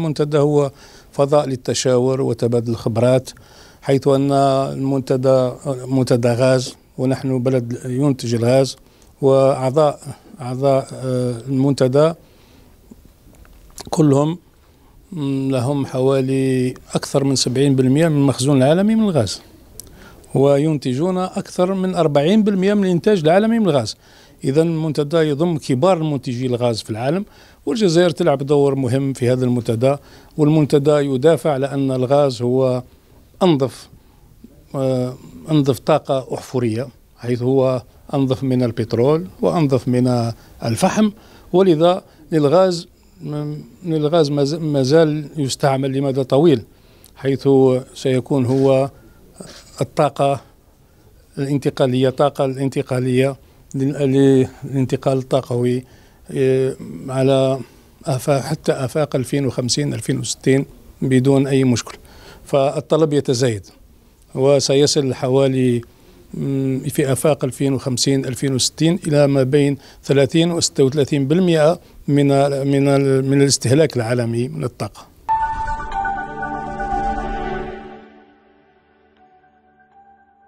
المنتدى هو فضاء للتشاور وتبادل الخبرات حيث أن المنتدى منتدى غاز ونحن بلد ينتج الغاز وأعضاء أعضاء آه، المنتدى كلهم لهم حوالي أكثر من 70% من المخزون العالمي من الغاز وينتجون أكثر من 40% من الإنتاج العالمي من الغاز إذا المنتدى يضم كبار منتجي الغاز في العالم والجزائر تلعب دور مهم في هذا المنتدى والمنتدى يدافع على أن الغاز هو أنظف آه، أنظف طاقة أحفورية حيث هو أنظف من البترول وأنظف من الفحم ولذا للغاز للغاز ما زال يستعمل لمدى طويل حيث سيكون هو الطاقة الانتقالية طاقة الانتقالية للانتقال الطاقوي آه، على آفاق حتى آفاق 2050 2060 بدون أي مشكل فالطلب يتزايد وسيصل حوالي في آفاق 2050 2060 إلى ما بين 30 و 36% من من من الاستهلاك العالمي من الطاقة